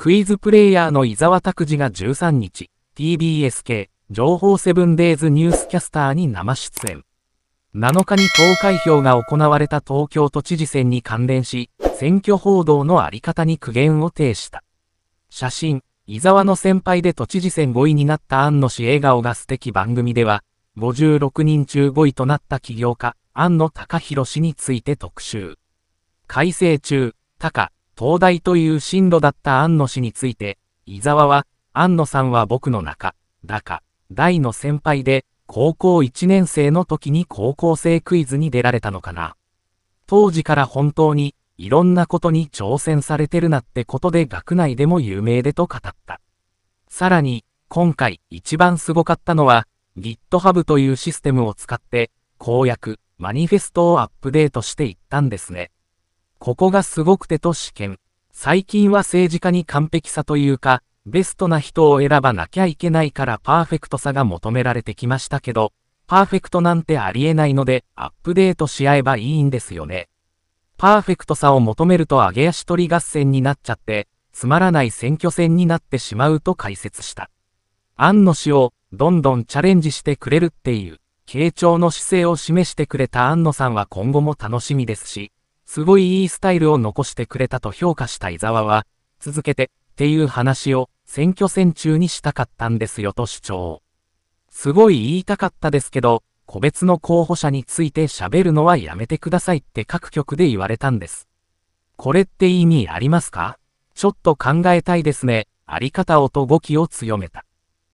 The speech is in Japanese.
クイズプレイヤーの伊沢拓司が13日、TBS 系情報セブンデイズニュースキャスターに生出演。7日に投開票が行われた東京都知事選に関連し、選挙報道のあり方に苦言を呈した。写真、伊沢の先輩で都知事選5位になった安野氏笑顔が素敵番組では、56人中5位となった起業家、安野隆弘氏について特集。改正中、高、東大という進路だった安野氏について、伊沢は、安野さんは僕の中、だか、大の先輩で、高校1年生の時に高校生クイズに出られたのかな。当時から本当に、いろんなことに挑戦されてるなってことで学内でも有名でと語った。さらに、今回一番すごかったのは、GitHub というシステムを使って、公約、マニフェストをアップデートしていったんですね。ここがすごくてと試験。最近は政治家に完璧さというか、ベストな人を選ばなきゃいけないからパーフェクトさが求められてきましたけど、パーフェクトなんてありえないので、アップデートし合えばいいんですよね。パーフェクトさを求めると揚げ足取り合戦になっちゃって、つまらない選挙戦になってしまうと解説した。案の死を、どんどんチャレンジしてくれるっていう、傾聴の姿勢を示してくれた安野さんは今後も楽しみですし、すごいいいスタイルを残してくれたと評価した伊沢は、続けて、っていう話を選挙戦中にしたかったんですよと主張。すごい言いたかったですけど、個別の候補者について喋るのはやめてくださいって各局で言われたんです。これって意味ありますかちょっと考えたいですね。あり方をと語気を強めた。